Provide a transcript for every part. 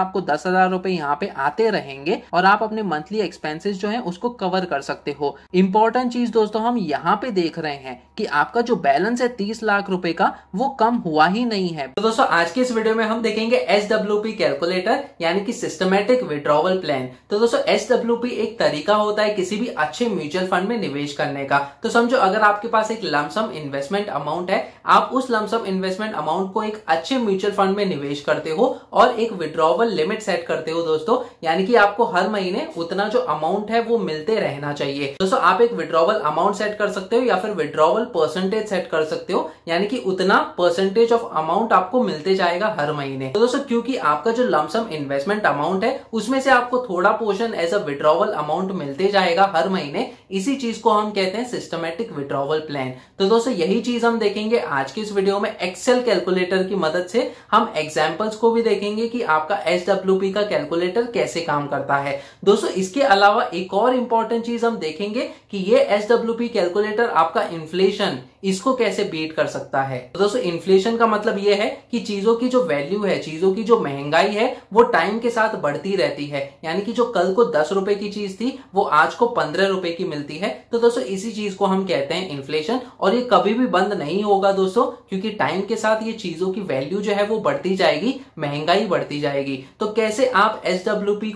आपको दस हजार रुपए यहाँ पे आते रहेंगे और आप अपने मंथली एक्सपेंसेस जो है उसको कवर कर सकते हो इंपॉर्टेंट चीज दोस्तों हम यहाँ पे देख रहे हैं कि आपका जो बैलेंस है तीस लाख रुपए का वो कम हुआ ही नहीं है तो दोस्तों आज के इस वीडियो में हम देखेंगे एस कैलकुलेटर यानी कि सिस्टमेटिक विड्रॉवल प्लान तो दोस्तों एस एक तरीका होता है किसी भी अच्छे म्यूचुअल फंड में निवेश करने का तो समझो अगर आपके पास एक लमसम इन्वेस्टमेंट अमाउंट है आप उस लमसम इन्वेस्टमेंट अमाउंट को एक अच्छे म्यूचुअल फंड में निवेश करते हो और एक विड्रॉवल लिमिट सेट करते हो दोस्तों यानी कि आपको हर महीने उतना जो अमाउंट है वो मिलते रहना चाहिए दोस्तों आप एक विड्रॉवल अमाउंट सेट कर सकते हो या फिर विड्रॉवल परसेंटेज सेट कर सकते हो यानी कि उतना परसेंटेज ऑफ अमाउंट आपको मिलते जाएगा हर महीने तो दोस्तों क्योंकि आपका जो लमसम इन्वेस्टमेंट अमाउंट है उसमें से आपको थोड़ा portion as a withdrawal amount मिलते जाएगा हर महीने इसी चीज को हम कहते हैं सिस्टमेटिक विड्रॉवल प्लान तो दोस्तों यही चीज हम देखेंगे आज के इस वीडियो में एक्सेल कैलकुलेटर की मदद से हम एग्जाम्पल्स को भी देखेंगे कि आपका एस एच का कैलकुलेटर कैसे काम करता है दोस्तों इसके अलावा एक और इंपॉर्टेंट चीज हम देखेंगे कि ये एच कैलकुलेटर आपका इन्फ्लेशन इसको कैसे बीट कर सकता है तो दोस्तों इन्फ्लेशन का मतलब यह है कि चीजों की जो वैल्यू है चीजों की जो महंगाई है वो टाइम के साथ बढ़ती रहती है यानी कि जो कल को दस रुपए की चीज थी वो आज को पंद्रह रुपए की मिलती है तो दोस्तों इसी चीज को हम कहते हैं इन्फ्लेशन और ये कभी भी बंद नहीं होगा दोस्तों क्योंकि टाइम के साथ ये चीजों की वैल्यू जो है वो बढ़ती जाएगी महंगाई बढ़ती जाएगी तो कैसे आप एस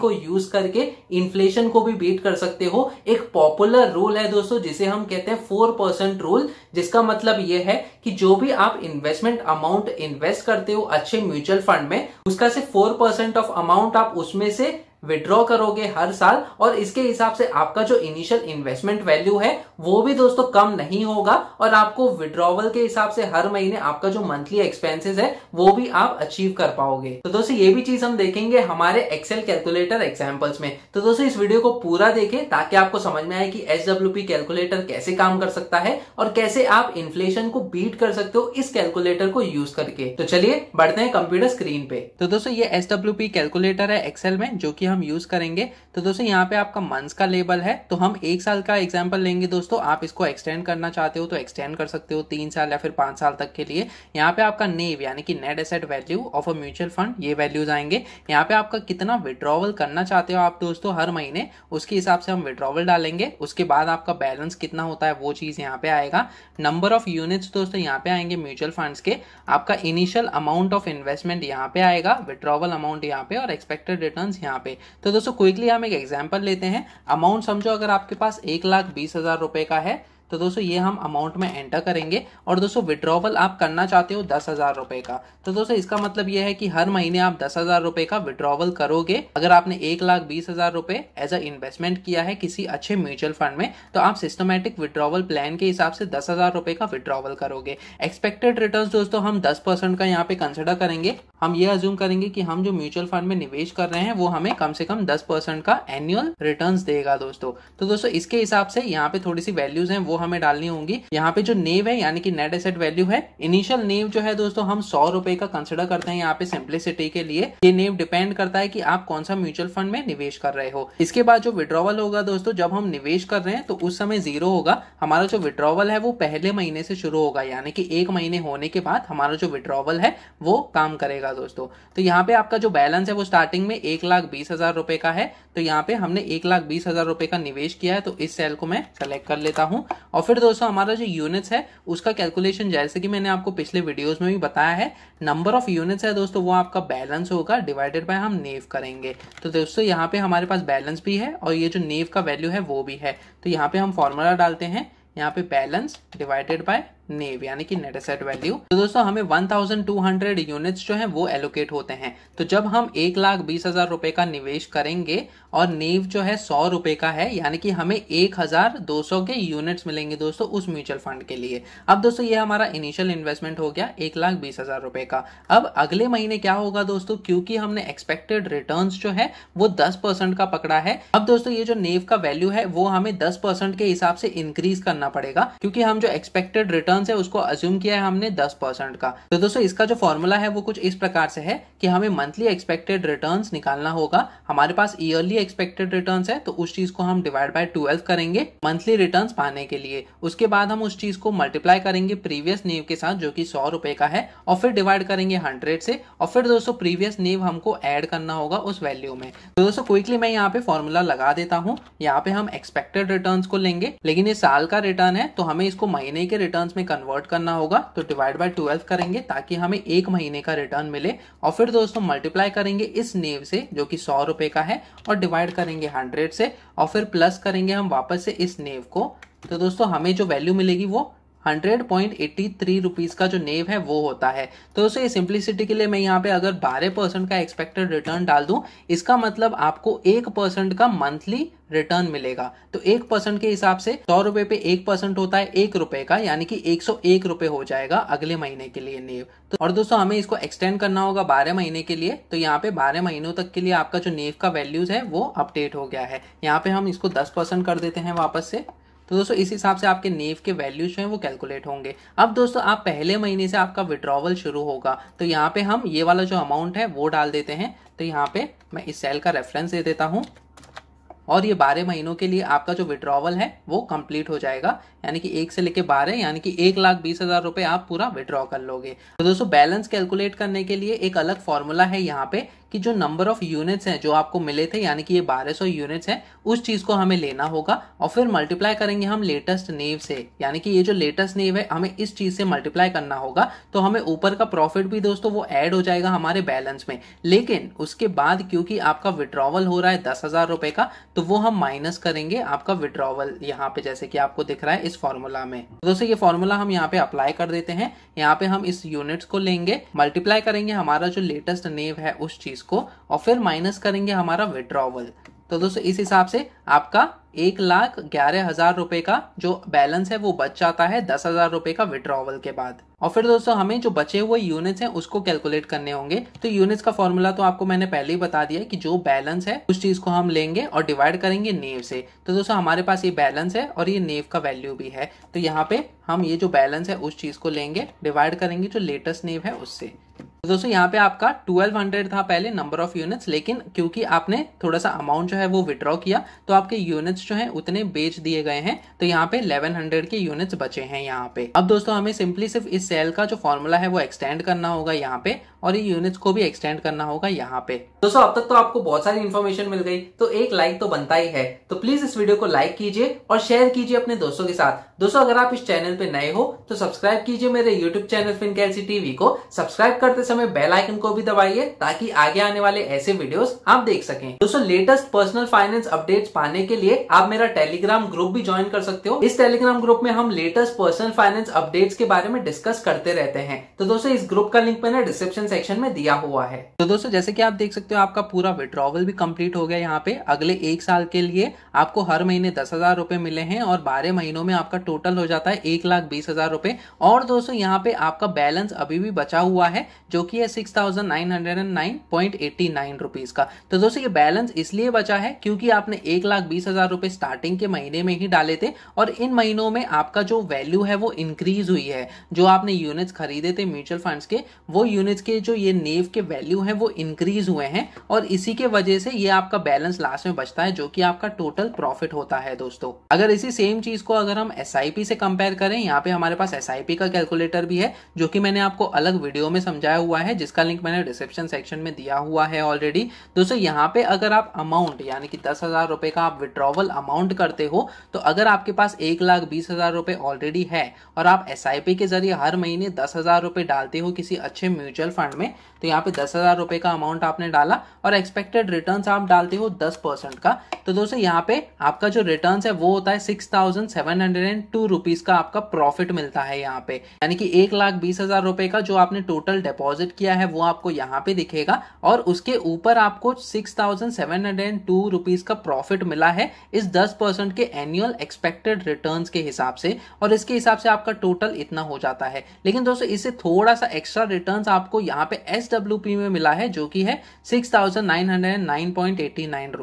को यूज करके इन्फ्लेशन को भी बीट कर सकते हो एक पॉपुलर रूल है दोस्तों जिसे हम कहते हैं फोर परसेंट रूल जिसका इसका मतलब यह है कि जो भी आप इन्वेस्टमेंट अमाउंट इन्वेस्ट करते हो अच्छे म्यूचुअल फंड में उसका से फोर परसेंट ऑफ अमाउंट आप उसमें से विड्रॉ करोगे हर साल और इसके हिसाब से आपका जो इनिशियल इन्वेस्टमेंट वैल्यू है वो भी दोस्तों कम नहीं होगा और आपको विड्रॉवल के हिसाब से हर महीने आपका जो मंथली एक्सपेंसेस है वो भी आप अचीव कर पाओगे तो दोस्तों ये भी चीज हम देखेंगे हमारे एक्सेल कैलकुलेटर एग्जाम्पल्स में तो दोस्तों इस वीडियो को पूरा देखें ताकि आपको समझ में आए कि एच कैलकुलेटर कैसे काम कर सकता है और कैसे आप इन्फ्लेशन को बीट कर सकते हो इस कैलकुलेटर को यूज करके तो चलिए बढ़ते हैं कंप्यूटर स्क्रीन पे तो दोस्तों ये एस कैलकुलेटर है एक्सेल में जो की हम यूज करेंगे तो दोस्तों यहाँ पे आपका मंथ्स का लेबल है तो हम एक साल का एग्जाम्पल लेंगे दोस्तों आप इसको एक्सटेंड करना चाहते हो तो एक्सटेंड कर सकते हो तीन साल या फिर पांच साल तक के लिए यहाँ पे आपका नेव यानी कि net asset value of a mutual fund ये वैल्यूज आएंगे यहाँ पे आपका कितना विड्रॉवल करना चाहते हो आप दोस्तों हर महीने उसके हिसाब से हम विड्रॉवल डालेंगे उसके बाद आपका बैलेंस कितना होता है वो चीज यहाँ पे आएगा नंबर ऑफ यूनिट्स दोस्तों यहाँ पे आएंगे म्यूचुअल फंड के आपका इनिशियल अमाउंट ऑफ इन्वेस्टमेंट यहाँ पे आएगा विड्रॉवल अमाउंट यहाँ पे और एक्सपेक्टेड रिटर्न यहाँ पे तो दोस्तों क्विकली हम एक एग्जाम्पल लेते हैं अमाउंट समझो अगर आपके पास एक लाख बीस हजार रुपए का है तो दोस्तों ये हम अमाउंट में एंटर करेंगे और दोस्तों विड्रॉवल आप करना चाहते हो दस हज़ार रुपये का तो दोस्तों इसका मतलब ये है कि हर महीने आप दस हज़ार रुपये का विड्रॉवल करोगे अगर आपने एक लाख बीस हज़ार रुपये एज अ इन्वेस्टमेंट किया है किसी अच्छे म्यूचुअल फंड में तो आप सिस्टमेटिक विड्रॉवल प्लान के हिसाब से दस हज़ार रुपये का विड्रॉवल करोगे एक्सपेक्टेड रिटर्न दोस्तों हम दस परसेंट का यहाँ पे कंसिडर करेंगे हम ये अज्यूम करेंगे कि हम जो म्यूचुअल फंड में निवेश कर रहे हैं वो हमें कम से कम दस परसेंट का एनुअल रिटर्न देगा दोस्तों तो दोस्तों इसके हिसाब से यहाँ पे थोड़ी सी वैल्यूज हैं वो वो हमें डालनी होंगी यहाँ पे जो नेव है यानी कि नेट एसेट वैल्यू है इनिशियल नेव जो है दोस्तों हम सौ रुपए का कंसिडर करते हैं यहाँ पे सिंप्लिसिटी के लिए ये नेव डिपेंड करता है कि आप कौन सा म्यूचुअल फंड में निवेश कर रहे हो इसके बाद जो विड्रॉवल होगा दोस्तों जब हम निवेश कर रहे हैं तो उस समय जीरो होगा हमारा जो विड्रॉवल है वो पहले महीने से शुरू होगा यानी कि एक महीने होने के बाद हमारा जो विड्रॉवल है वो काम करेगा दोस्तों तो यहाँ पे आपका जो बैलेंस है वो स्टार्टिंग में एक लाख बीस हजार रुपए का है तो यहाँ पे हमने एक लाख बीस हजार रुपए का निवेश किया है तो इस सेल को मैं सेलेक्ट कर लेता हूँ और फिर दोस्तों हमारा जो यूनिट्स है उसका कैलकुलेशन जैसे कि मैंने आपको पिछले वीडियोस में भी बताया है नंबर ऑफ यूनिट्स है दोस्तों वो आपका बैलेंस होगा डिवाइडेड बाय हम नेव करेंगे तो दोस्तों यहाँ पे हमारे पास बैलेंस भी है और ये जो नेव का वैल्यू है वो भी है तो यहाँ पे हम फॉर्मूला डालते हैं यहाँ पे बैलेंस डिवाइडेड बाय नेव यानी कि नेट एसेट वैल्यू तो दोस्तों हमें 1200 यूनिट्स जो है वो एलोकेट होते हैं तो जब हम एक लाख बीस हजार रुपए का निवेश करेंगे और नेव जो है सौ रुपए का है यानी कि हमें एक हजार दो सौ के यूनिट्स मिलेंगे दोस्तों उस म्यूचुअल फंड के लिए अब दोस्तों ये हमारा इनिशियल इन्वेस्टमेंट हो गया एक लाख बीस हजार रुपए का अब अगले महीने क्या होगा दोस्तों क्योंकि हमने एक्सपेक्टेड रिटर्न जो है वो दस परसेंट का पकड़ा है अब दोस्तों ये जो नेव का वैल्यू है वो हमें दस परसेंट के हिसाब से इंक्रीज करना पड़ेगा क्योंकि हम जो एक्सपेक्टेड रिटर्न रिटर्न है उसको अज्यूम किया है हमने दस परसेंट का तो दोस्तों इसका जो फॉर्मूला है वो कुछ इस प्रकार से है कि हमें मंथली एक्सपेक्टेड रिटर्न निकालना होगा हमारे पास ईयरली एक्सपेक्टेड रिटर्न है तो उस चीज को हम डिवाइड बाय ट्वेल्व करेंगे मंथली रिटर्न पाने के लिए उसके बाद हम उस चीज को मल्टीप्लाई करेंगे प्रीवियस नेव के साथ जो कि सौ रुपए का है और फिर डिवाइड करेंगे हंड्रेड से और फिर दोस्तों प्रीवियस नेव हमको ऐड करना होगा उस वैल्यू में तो दोस्तों क्विकली मैं यहाँ पे फॉर्मूला लगा देता हूँ यहाँ पे हम एक्सपेक्टेड रिटर्न को लेंगे लेकिन ये साल का रिटर्न है तो हमें इसको महीने के रिटर्न में में कन्वर्ट करना होगा तो डिवाइड बाय ट्वेल्व करेंगे ताकि हमें एक महीने का रिटर्न मिले और फिर दोस्तों मल्टीप्लाई करेंगे इस नेव से जो कि सौ रुपए का है और डिवाइड करेंगे हंड्रेड से और फिर प्लस करेंगे हम वापस से इस नेव को तो दोस्तों हमें जो वैल्यू मिलेगी वो hundred point eighty three rupees का जो नेव है वो होता है तो दोस्तों ये सिंप्लिसिटी के लिए मैं यहाँ पे अगर बारह परसेंट का एक्सपेक्टेड रिटर्न डाल दूँ इसका मतलब आपको एक परसेंट का मंथली रिटर्न मिलेगा तो एक परसेंट के हिसाब से सौ रुपए पे एक परसेंट होता है एक रुपए का यानी कि एक सौ एक रुपए हो जाएगा अगले महीने के लिए नेव तो और दोस्तों हमें इसको एक्सटेंड करना होगा बारह महीने के लिए तो यहाँ पे बारह महीनों तक के लिए आपका जो नेव का वैल्यूज है वो अपडेट हो गया है यहाँ पे हम इसको दस परसेंट कर देते हैं वापस से तो दोस्तों इस हिसाब से आपके नेव के वैल्यूज जो हैं वो कैलकुलेट होंगे अब दोस्तों आप पहले महीने से आपका विड्रॉवल शुरू होगा तो यहाँ पे हम ये वाला जो अमाउंट है वो डाल देते हैं तो यहाँ पे मैं इस सेल का रेफरेंस दे देता हूँ और ये बारह महीनों के लिए आपका जो विड्रॉवल है वो कंप्लीट हो जाएगा यानी कि एक से लेके बारह यानी कि एक लाख बीस हजार रुपए आप पूरा विड्रॉ कर लोगे तो दोस्तों बैलेंस कैलकुलेट करने के लिए एक अलग फॉर्मूला है यहाँ पे कि जो नंबर ऑफ यूनिट्स हैं जो आपको मिले थे यानी कि ये 1200 यूनिट्स हैं उस चीज़ को हमें लेना होगा और फिर मल्टीप्लाई करेंगे हम लेटेस्ट नेव से यानी कि ये जो लेटेस्ट नेव है हमें इस चीज़ से मल्टीप्लाई करना होगा तो हमें ऊपर का प्रॉफिट भी दोस्तों वो एड हो जाएगा हमारे बैलेंस में लेकिन उसके बाद क्योंकि आपका विड्रॉवल हो रहा है दस हज़ार का तो वो हम माइनस करेंगे आपका विड्रॉवल यहाँ पे जैसे कि आपको दिख रहा है इस फॉर्मूला में तो दोस्तों ये फॉर्मूला हम यहाँ पे अप्लाई कर देते हैं यहाँ पे हम इस यूनिट्स को लेंगे मल्टीप्लाई करेंगे हमारा जो लेटेस्ट नेव है उस चीज़ इसको और फिर माइनस करेंगे हमारा विड्रॉवल तो दोस्तों इस हिसाब से आपका एक लाख ग्यारह हजार रुपए का जो बैलेंस है वो बच जाता है दस हजार रुपए का विड्रॉवल के बाद और फिर दोस्तों हमें जो बचे हुए यूनिट्स हैं उसको कैलकुलेट करने होंगे तो यूनिट्स का फॉर्मूला तो आपको मैंने पहले ही बता दिया कि जो बैलेंस है उस चीज को हम लेंगे और डिवाइड करेंगे नेव से तो दोस्तों हमारे पास ये बैलेंस है और ये नेव का वैल्यू भी है तो यहाँ पे हम ये जो बैलेंस है उस चीज को लेंगे डिवाइड करेंगे जो लेटेस्ट नेव है उससे तो दोस्तों यहाँ पे आपका 1200 था पहले नंबर ऑफ यूनिट्स लेकिन क्योंकि आपने थोड़ा सा अमाउंट जो है वो विड्रॉ किया तो आपके यूनिट्स जो है उतने बेच दिए गए हैं तो यहाँ पे 1100 के यूनिट्स बचे हैं यहाँ पे अब दोस्तों हमें सिंपली सिर्फ इस सेल का जो फॉर्मूला है वो एक्सटेंड करना होगा यहाँ पे और ये यूनिट्स को भी एक्सटेंड करना होगा यहाँ पे दोस्तों अब तक तो आपको बहुत सारी इन्फॉर्मेशन मिल गई तो एक लाइक तो बनता ही है तो प्लीज इस वीडियो को लाइक कीजिए और शेयर कीजिए अपने दोस्तों के साथ दोस्तों अगर आप इस चैनल पे नए हो तो सब्सक्राइब कीजिए मेरे यूट्यूब चैनल फिनकैसी टीवी को सब्सक्राइब करते समय समय बेल आइकन को भी दबाइए ताकि आगे आने वाले ऐसे वीडियोस आप देख सकें दोस्तों लेटेस्ट पर्सनल फाइनेंस अपडेट्स पाने के लिए आप मेरा टेलीग्राम ग्रुप भी ज्वाइन कर सकते हो इस टेलीग्राम ग्रुप में हम लेटेस्ट पर्सनल फाइनेंस अपडेट्स के बारे में डिस्कस करते रहते हैं तो दोस्तों इस ग्रुप का लिंक मैंने डिस्क्रिप्शन सेक्शन में दिया हुआ है तो दोस्तों जैसे की आप देख सकते हो आपका पूरा विड्रॉवल भी कम्प्लीट हो गया यहाँ पे अगले एक साल के लिए आपको हर महीने दस हजार रुपए मिले हैं और बारह महीनों में आपका टोटल हो जाता है एक लाख बीस हजार रुपए और दोस्तों यहाँ पे आपका बैलेंस अभी भी बचा हुआ है जो कि है six thousand nine hundred and nine point eighty nine rupees का तो दोस्तों ये बैलेंस इसलिए बचा है क्योंकि आपने एक लाख बीस हजार रुपए स्टार्टिंग के महीने में ही डाले थे और इन महीनों में आपका जो वैल्यू है वो इंक्रीज हुई है जो आपने यूनिट्स खरीदे थे म्यूचुअल फंड्स के वो यूनिट्स के जो ये नेव के वैल्यू है वो इंक्रीज हुए हैं और इसी के वजह से ये आपका बैलेंस लास्ट में बचता है जो कि आपका टोटल प्रॉफिट होता है दोस्तों अगर इसी सेम चीज को अगर हम एस से कंपेयर करें यहाँ पे हमारे पास एस का कैलकुलेटर भी है जो की मैंने आपको अलग वीडियो में समझाया हुआ हुआ है जिसका लिंक मैंने डिस्क्रिप्शन सेक्शन में दिया हुआ है ऑलरेडी दोस्तों यहाँ पे अगर आप अमाउंट यानी कि दस हज़ार रुपए का आप विड्रॉवल अमाउंट करते हो तो अगर आपके पास एक लाख बीस हज़ार रुपए ऑलरेडी है और आप एस के जरिए हर महीने दस हज़ार रुपए डालते हो किसी अच्छे म्यूचुअल फंड में तो यहाँ पे दस हज़ार रुपए का अमाउंट आपने डाला और एक्सपेक्टेड रिटर्न आप डालते हो दस परसेंट का तो दोस्तों यहाँ पे आपका जो रिटर्न है वो होता है six thousand seven hundred and two rupees का आपका प्रॉफिट मिलता है यहाँ पे यानी कि एक लाख बीस हज़ार रुपए का जो आपने टोटल डिपॉजिट डिपॉजिट किया है वो आपको यहाँ पे दिखेगा और उसके ऊपर आपको six thousand seven hundred and two rupees का प्रॉफिट मिला है इस दस परसेंट के एनुअल एक्सपेक्टेड रिटर्न के हिसाब से और इसके हिसाब से आपका टोटल इतना हो जाता है लेकिन दोस्तों इससे थोड़ा सा एक्स्ट्रा रिटर्न आपको यहाँ पे एस में मिला है जो कि है सिक्स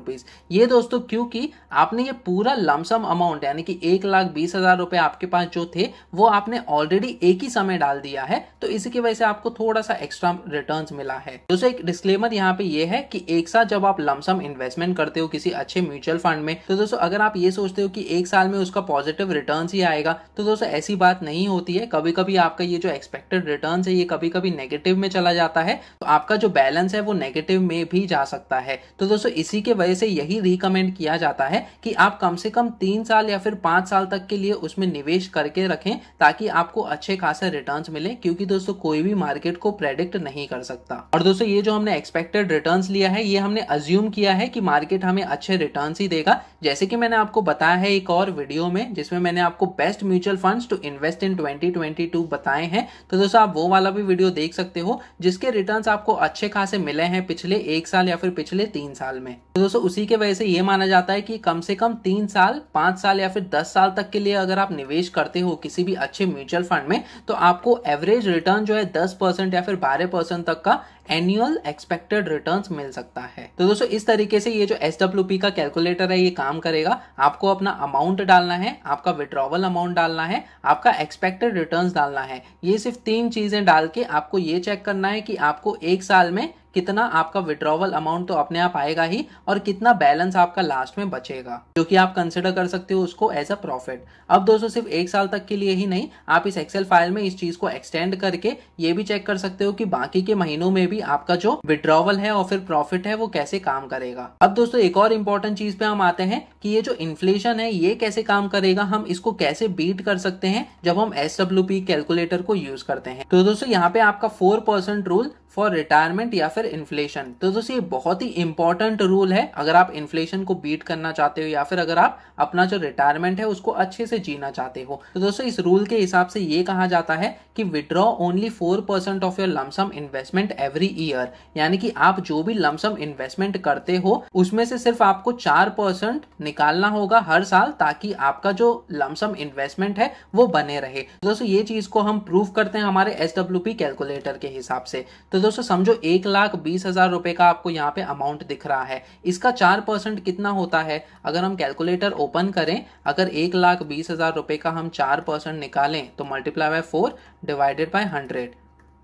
रुपीज ये दोस्तों क्योंकि आपने ये पूरा लमसम अमाउंट यानी कि एक लाख बीस हजार रुपए आपके पास जो थे वो आपने ऑलरेडी एक ही समय डाल दिया है तो इसी की वजह से आपको थोड़ा सा एक्स्ट्रा रिटर्न मिला है दोस्तों एक डिस्क्लेमर यहाँ पे ये है कि एक साथ जब आप लमसम इन्वेस्टमेंट करते हो किसी अच्छे म्यूचुअल फंड में तो दोस्तों अगर आप ये सोचते हो कि एक साल में उसका पॉजिटिव रिटर्न ही आएगा तो दोस्तों ऐसी बात नहीं होती है कभी कभी आपका ये जो एक्सपेक्टेड रिटर्न है ये कभी कभी नेगेटिव में चला जाता है तो आपका जो बैलेंस है वो नेगेटिव में भी जा सकता है तो दोस्तों इसी के वजह से यही रिकमेंड किया जाता है कि आप कम से कम तीन साल या फिर पांच साल तक के लिए उसमें निवेश करके रखें ताकि आपको अच्छे खासे रिटर्न मिले क्योंकि दोस्तों कोई भी मार्केट को प्रेस प्रेडिक्ट नहीं कर सकता और दोस्तों ये जो हमने एक्सपेक्टेड रिटर्न लिया है ये हमने अज्यूम किया है कि मार्केट हमें अच्छे रिटर्न ही देगा जैसे कि मैंने आपको बताया है एक और वीडियो में जिसमें मैंने आपको best mutual fund to invest in 2022 बताए हैं तो दोस्तों आप वो वाला भी वीडियो देख सकते हो जिसके रिटर्न आपको अच्छे खासे मिले हैं पिछले एक साल या फिर पिछले तीन साल में तो दोस्तों उसी के वजह से ये माना जाता है कि कम से कम तीन साल पांच साल या फिर दस साल तक के लिए अगर आप निवेश करते हो किसी भी अच्छे म्यूचुअल फंड में तो आपको एवरेज रिटर्न जो है दस परसेंट या फिर बारह परसेंट तक का एनुअल एक्सपेक्टेड रिटर्न मिल सकता है तो दोस्तों इस तरीके से ये जो एस डब्ल्यू पी का कैलकुलेटर है ये काम करेगा आपको अपना अमाउंट डालना है आपका विड्रॉवल अमाउंट डालना है आपका एक्सपेक्टेड रिटर्न डालना है ये सिर्फ तीन चीजें डाल के आपको ये चेक करना है कि आपको एक साल में कितना आपका विड्रॉवल अमाउंट तो अपने आप आएगा ही और कितना बैलेंस आपका लास्ट में बचेगा जो कि आप कंसिडर कर सकते हो उसको एज अ प्रॉफिट अब दोस्तों सिर्फ एक साल तक के लिए ही नहीं आप इस एक्सेल फाइल में इस चीज को एक्सटेंड करके ये भी चेक कर सकते हो कि बाकी के महीनों में भी आपका जो विड्रॉवल है और फिर प्रॉफिट है वो कैसे काम करेगा अब दोस्तों एक और इम्पोर्टेंट चीज पे हम आते हैं कि ये जो इन्फ्लेशन है ये कैसे काम करेगा हम इसको कैसे बीट कर सकते हैं जब हम एस कैलकुलेटर को यूज करते हैं तो दोस्तों यहाँ पे आपका four percent rule for retirement या फिर फिर इन्फ्लेशन तो दोस्तों ये बहुत ही इंपॉर्टेंट रूल है अगर आप इन्फ्लेशन को बीट करना चाहते हो या फिर अगर आप अपना जो रिटायरमेंट है उसको अच्छे से जीना चाहते हो तो दोस्तों इस रूल के हिसाब से ये कहा जाता है कि withdraw only four percent of your lump sum investment every year यानी कि आप जो भी लमसम इन्वेस्टमेंट करते हो उसमें से सिर्फ आपको चार परसेंट निकालना होगा हर साल ताकि आपका जो लमसम इन्वेस्टमेंट है वो बने रहे तो दोस्तों ये चीज को हम प्रूव करते हैं हमारे एस कैलकुलेटर के हिसाब से तो दोस्तों समझो एक लाख लाख बीस हज़ार रुपए का आपको यहाँ पे अमाउंट दिख रहा है इसका चार परसेंट कितना होता है अगर हम कैलकुलेटर ओपन करें अगर एक लाख बीस हज़ार रुपए का हम चार परसेंट निकालें तो multiply by four divided by hundred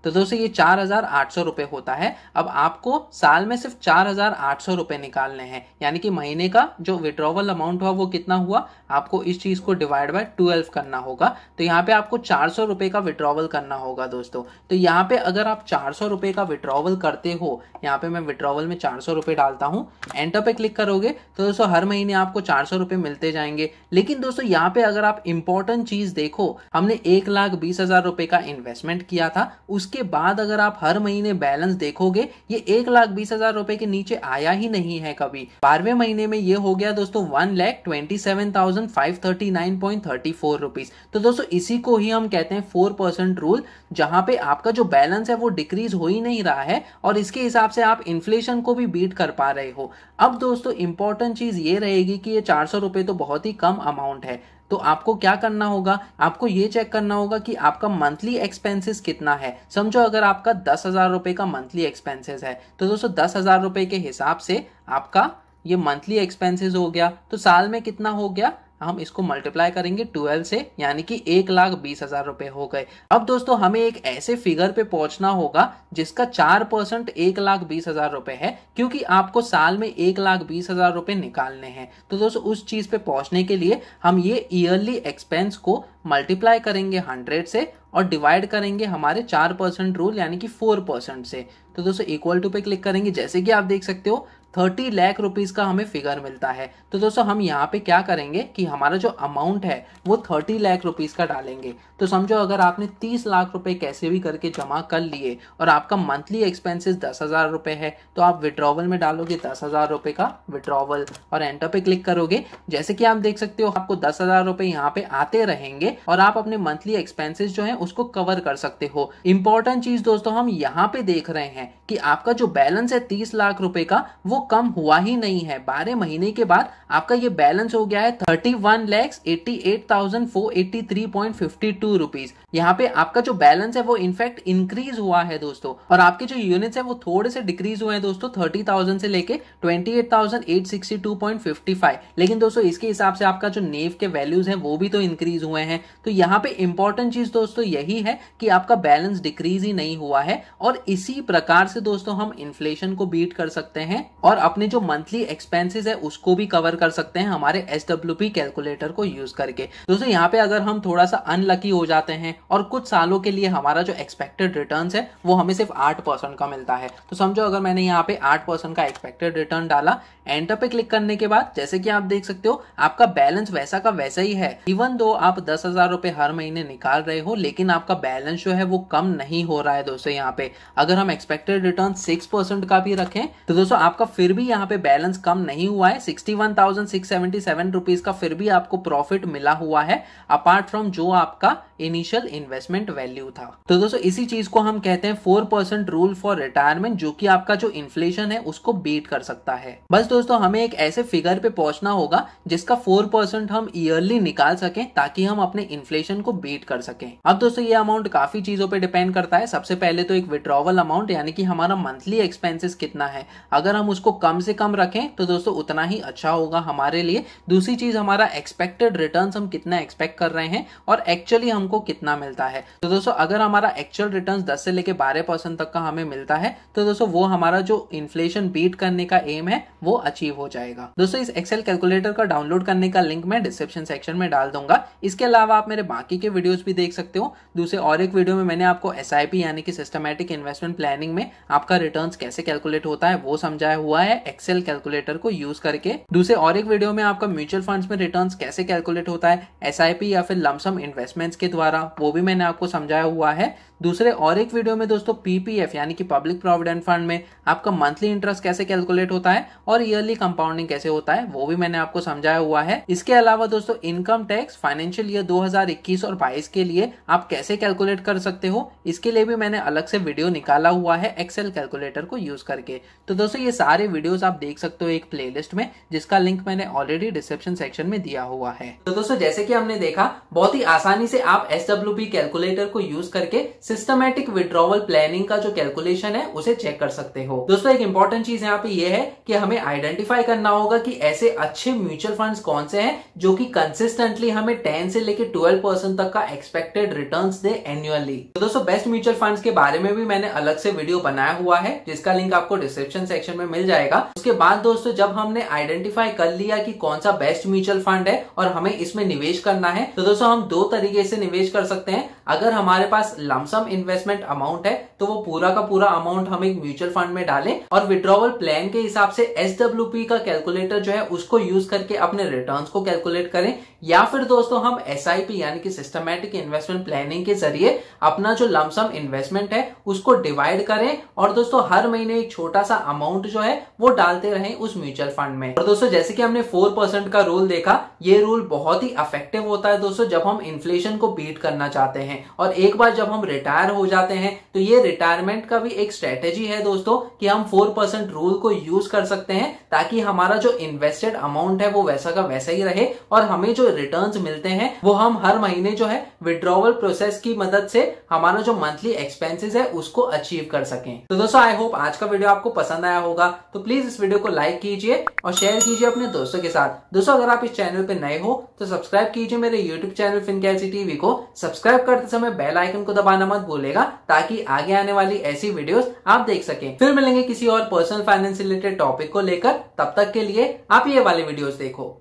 तो दोस्तों ये चार हज़ार आठ सौ रुपए होता है अब आपको साल में सिर्फ चार हज़ार आठ सौ रुपए निकालने हैं यानी कि महीने का जो विड्रॉवल अमाउंट हुआ वो कितना हुआ आपको इस चीज़ को डिवाइड बाय ट्वेल्व करना होगा तो यहाँ पे आपको चार सौ रुपए का विड्रॉवल करना होगा दोस्तों तो यहाँ पे अगर आप चार सौ रुपए का विड्रॉवल करते हो यहाँ पे मैं विड्रॉवल में चार सौ रुपए डालता हूँ एंटर पे क्लिक करोगे तो दोस्तों हर महीने आपको चार सौ रुपए मिलते जाएंगे लेकिन दोस्तों यहाँ पे अगर आप इंपॉर्टेंट चीज़ देखो हमने एक लाख बीस हज़ार रुपए का इन्वेस्टमेंट किया था उस उसके बाद अगर आप हर महीने बैलेंस देखोगे ये एक लाख बीस हजार रुपए के नीचे आया ही नहीं है कभी बारहवें महीने में ये हो गया दोस्तों one lakh twenty seven thousand five thirty nine point thirty four rupees तो दोस्तों इसी को ही हम कहते हैं फोर परसेंट रूल जहां पे आपका जो बैलेंस है वो डिक्रीज हो ही नहीं रहा है और इसके हिसाब से आप इन्फ्लेशन को भी बीट कर पा रहे हो अब दोस्तों इंपॉर्टेंट चीज ये रहेगी कि ये चार सौ रुपए तो बहुत ही कम अमाउंट है तो आपको क्या करना होगा आपको ये चेक करना होगा कि आपका मंथली एक्सपेंसेस कितना है समझो अगर आपका दस हज़ार रुपये का मंथली एक्सपेंसेस है तो दोस्तों दस हज़ार रुपये के हिसाब से आपका ये मंथली एक्सपेंसेस हो गया तो साल में कितना हो गया हम इसको मल्टीप्लाई करेंगे ट्वेल्व से यानी कि एक लाख बीस हजार रुपए हो गए अब दोस्तों हमें एक ऐसे फिगर पे पहुंचना होगा जिसका चार परसेंट एक लाख बीस हजार रुपए है क्योंकि आपको साल में एक लाख बीस हजार रुपए निकालने हैं तो दोस्तों उस चीज पे पहुंचने के लिए हम ये ईयरली एक्सपेंस को मल्टीप्लाई करेंगे हंड्रेड से और डिवाइड करेंगे हमारे चार परसेंट रूल यानी कि फोर परसेंट से तो दोस्तों इक्वल टू पे क्लिक करेंगे जैसे कि आप देख सकते हो थर्टी लाख रुपीज़ का हमें फिगर मिलता है तो दोस्तों हम यहाँ पे क्या करेंगे कि हमारा जो अमाउंट है वो थर्टी लाख रुपीज़ का डालेंगे तो समझो अगर आपने तीस लाख रुपए कैसे भी करके जमा कर लिए और आपका मंथली एक्सपेंसेस दस हज़ार रुपये है तो आप विड्रॉवल में डालोगे दस हज़ार रुपये का विड्रॉवल और एंटर पे क्लिक करोगे जैसे कि आप देख सकते हो आपको दस हज़ार रुपये यहाँ पे आते रहेंगे और आप अपने मंथली एक्सपेंसेस जो है उसको कवर कर सकते हो इंपॉर्टेंट चीज़ दोस्तों हम यहाँ पे देख रहे हैं कि आपका जो बैलेंस है तीस लाख रुपये का वो कम हुआ ही नहीं है बारह महीने के बाद आपका ये बैलेंस हो गया है thirty one lakhs eighty eight thousand four eighty three point fifty two rupees यहाँ पे आपका जो बैलेंस है वो इनफैक्ट इंक्रीज हुआ है दोस्तों और आपके जो यूनिट्स है वो थोड़े से डिक्रीज हुए हैं दोस्तों थर्टी थाउजेंड से लेके twenty eight thousand eight sixty two point fifty five लेकिन दोस्तों इसके हिसाब से आपका जो नेव के वैल्यूज है वो भी तो इंक्रीज हुए हैं तो यहाँ पे इंपॉर्टेंट चीज दोस्तों यही है कि आपका बैलेंस डिक्रीज ही नहीं हुआ है और इसी प्रकार से दोस्तों हम इन्फ्लेशन को बीट कर सकते हैं और अपने जो मंथली एक्सपेंसेस है उसको भी कवर कर सकते हैं हमारे एस कैलकुलेटर को यूज करके दोस्तों यहाँ पे अगर हम थोड़ा सा अनलकी हो जाते हैं और कुछ सालों के लिए हमारा जो एक्सपेक्टेड रिटर्न है वो हमें सिर्फ आठ परसेंट का मिलता है तो समझो अगर मैंने यहाँ पे आठ परसेंट का एक्सपेक्टेड रिटर्न डाला एंटर पे क्लिक करने के बाद जैसे कि आप देख सकते हो आपका बैलेंस वैसा का वैसा ही है इवन दो आप दस हजार रुपए हर महीने निकाल रहे हो लेकिन आपका बैलेंस जो है वो कम नहीं हो रहा है दोस्तों यहाँ पे अगर हम एक्सपेक्टेड रिटर्न सिक्स परसेंट का भी रखें तो दोस्तों आपका फिर भी यहाँ पे बैलेंस कम नहीं हुआ है sixty one thousand six seventy seven rupees का फिर भी आपको प्रॉफिट मिला हुआ है अपार्ट फ्रॉम जो आपका इनिशियल इन्वेस्टमेंट वैल्यू था तो दोस्तों इसी चीज को हम कहते हैं four percent rule for retirement जो कि आपका जो इन्फ्लेशन है उसको बीट कर सकता है बस दोस्तों हमें एक ऐसे फिगर पे पहुंचना होगा जिसका फोर परसेंट हम ईयरली निकाल सकें ताकि हम अपने इन्फ्लेशन को बीट कर सकें अब दोस्तों ये अमाउंट काफी चीजों पर डिपेंड करता है सबसे पहले तो एक विड्रॉवल अमाउंट यानी कि हमारा मंथली एक्सपेंसिस कितना है अगर हम उसको उसको कम से कम रखें तो दोस्तों उतना ही अच्छा होगा हमारे लिए दूसरी चीज हमारा एक्सपेक्टेड रिटर्न हम कितना एक्सपेक्ट कर रहे हैं और एक्चुअली हमको कितना मिलता है तो दोस्तों अगर हमारा एक्चुअल रिटर्न दस से लेकर बारह परसेंट तक का हमें मिलता है तो दोस्तों वो हमारा जो इन्फ्लेशन बीट करने का एम है वो अचीव हो जाएगा दोस्तों इस एक्सेल कैलकुलेटर का डाउनलोड करने का लिंक मैं डिस्क्रिप्शन सेक्शन में डाल दूंगा इसके अलावा आप मेरे बाकी के वीडियोस भी देख सकते हो दूसरे और एक वीडियो में मैंने आपको एस यानी कि सिस्टमेटिक इन्वेस्टमेंट प्लानिंग में आपका रिटर्न कैसे कैलकुलेट होता है वो समझाया हुआ हुआ है एक्सेल कैलकुलेटर को यूज करके दूसरे और एक वीडियो में आपका म्यूचुअल फंड में रिटर्न कैसे कैलकुलेट होता है एस या फिर लमसम इन्वेस्टमेंट्स के द्वारा वो भी मैंने आपको समझाया हुआ है दूसरे और एक वीडियो में दोस्तों पीपीएफ यानी कि पब्लिक प्रोविडेंट फंड में आपका मंथली इंटरेस्ट कैसे कैलकुलेट होता है और ईयरली कंपाउंडिंग कैसे होता है वो भी मैंने आपको समझाया हुआ है इसके अलावा दोस्तों इनकम टैक्स फाइनेंशियल ईयर 2021 और 22 के लिए आप कैसे कैलकुलेट कर सकते हो इसके लिए भी मैंने अलग से वीडियो निकाला हुआ है एक्सेल कैलकुलेटर को यूज करके तो दोस्तों ये सारे वीडियो आप देख सकते हो एक प्ले में जिसका लिंक मैंने ऑलरेडी डिस्क्रिप्शन सेक्शन में दिया हुआ है तो दोस्तों जैसे की हमने देखा बहुत ही आसानी से आप एस कैलकुलेटर को यूज करके सिस्टमेटिक विड्रॉवल प्लानिंग का जो कैलकुलेशन है उसे चेक कर सकते हो दोस्तों एक इंपॉर्टेंट चीज यहाँ पे ये है कि हमें आइडेंटिफाई करना होगा कि ऐसे अच्छे म्यूचुअल फंड्स कौन से हैं जो कि कंसिस्टेंटली हमें टेन से लेकर ट्वेल्व परसेंट तक का एक्सपेक्टेड रिटर्न्स दे एनुअली तो दोस्तों बेस्ट म्यूचुअल फंड के बारे में भी मैंने अलग से वीडियो बनाया हुआ है जिसका लिंक आपको डिस्क्रिप्शन सेक्शन में मिल जाएगा उसके बाद दोस्तों जब हमने आइडेंटिफाई कर लिया की कौन सा बेस्ट म्यूचुअल फंड है और हमें इसमें निवेश करना है तो दोस्तों हम दो तरीके से निवेश कर सकते हैं अगर हमारे पास लमसम सम इन्वेस्टमेंट अमाउंट है तो वो पूरा का पूरा अमाउंट हम एक म्यूचुअल फंड में डालें और विड्रॉवल प्लान के हिसाब से एस का कैलकुलेटर जो है उसको यूज करके अपने रिटर्न को कैलकुलेट करें या फिर दोस्तों हम एस यानी कि सिस्टमेटिक इन्वेस्टमेंट प्लानिंग के जरिए अपना जो लमसम इन्वेस्टमेंट है उसको डिवाइड करें और दोस्तों हर महीने एक छोटा सा अमाउंट जो है वो डालते रहें उस म्यूचुअल फंड में और दोस्तों जैसे कि हमने फोर परसेंट का रूल देखा ये रूल बहुत ही अफेक्टिव होता है दोस्तों जब हम इन्फ्लेशन को बीट करना चाहते हैं और एक बार जब हम रिटर्न रिटायर हो जाते हैं तो ये रिटायरमेंट का भी एक स्ट्रेटेजी है दोस्तों कि हम फोर परसेंट रूल को यूज कर सकते हैं ताकि हमारा जो इन्वेस्टेड अमाउंट है वो वैसा का वैसा ही रहे और हमें जो रिटर्न मिलते हैं वो हम हर महीने जो है विड्रॉवल प्रोसेस की मदद से हमारा जो मंथली एक्सपेंसिस है उसको अचीव कर सके तो दोस्तों आई होप आज का वीडियो आपको पसंद आया होगा तो प्लीज इस वीडियो को लाइक कीजिए और शेयर कीजिए अपने दोस्तों के साथ दोस्तों अगर आप इस चैनल पर नए हो तो सब्सक्राइब कीजिए मेरे यूट्यूब चैनल फिनकैसी टीवी को सब्सक्राइब करते समय बेल आइकन को दबाना मत मत बोलेगा ताकि आगे आने वाली ऐसी वीडियोस आप देख सकें फिर मिलेंगे किसी और पर्सनल फाइनेंस रिलेटेड टॉपिक को लेकर तब तक के लिए आप ये वाले वीडियोस देखो